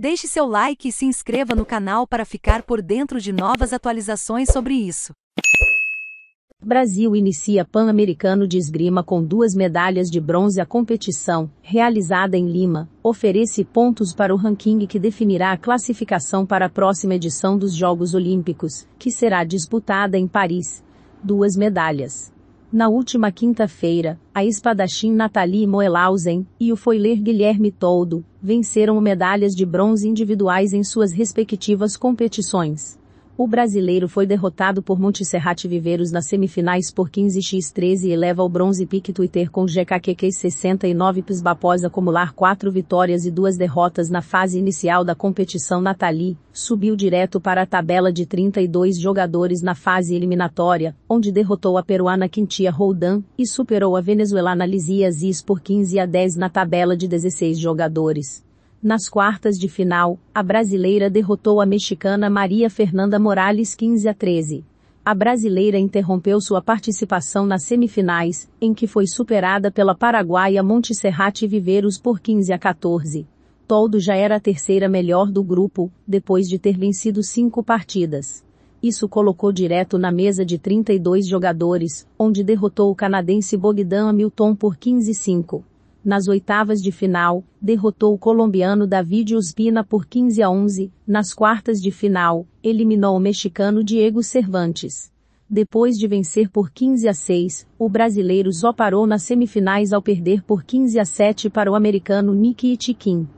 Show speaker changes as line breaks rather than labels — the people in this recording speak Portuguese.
Deixe seu like e se inscreva no canal para ficar por dentro de novas atualizações sobre isso. Brasil inicia Pan-Americano de Esgrima com duas medalhas de bronze. A competição, realizada em Lima, oferece pontos para o ranking que definirá a classificação para a próxima edição dos Jogos Olímpicos, que será disputada em Paris. Duas medalhas na última quinta-feira, a espadachim Nathalie Moelhausen e o foiler Guilherme Toldo venceram medalhas de bronze individuais em suas respectivas competições. O brasileiro foi derrotado por Montserrat Viveiros nas semifinais por 15x13 e leva o bronze pique Twitter com GKQQ 69 PIS após acumular quatro vitórias e duas derrotas na fase inicial da competição Nathalie, subiu direto para a tabela de 32 jogadores na fase eliminatória, onde derrotou a peruana Quintia Roldan e superou a venezuelana Liziasis por 15 a 10 na tabela de 16 jogadores. Nas quartas de final, a brasileira derrotou a mexicana Maria Fernanda Morales 15 a 13. A brasileira interrompeu sua participação nas semifinais, em que foi superada pela paraguaia Montserrat Viveiros por 15 a 14. Toldo já era a terceira melhor do grupo, depois de ter vencido cinco partidas. Isso colocou direto na mesa de 32 jogadores, onde derrotou o canadense Bogdan Hamilton por 15-5. a nas oitavas de final, derrotou o colombiano David Ospina por 15 a 11, nas quartas de final, eliminou o mexicano Diego Cervantes. Depois de vencer por 15 a 6, o brasileiro só parou nas semifinais ao perder por 15 a 7 para o americano Nicky Itiquim.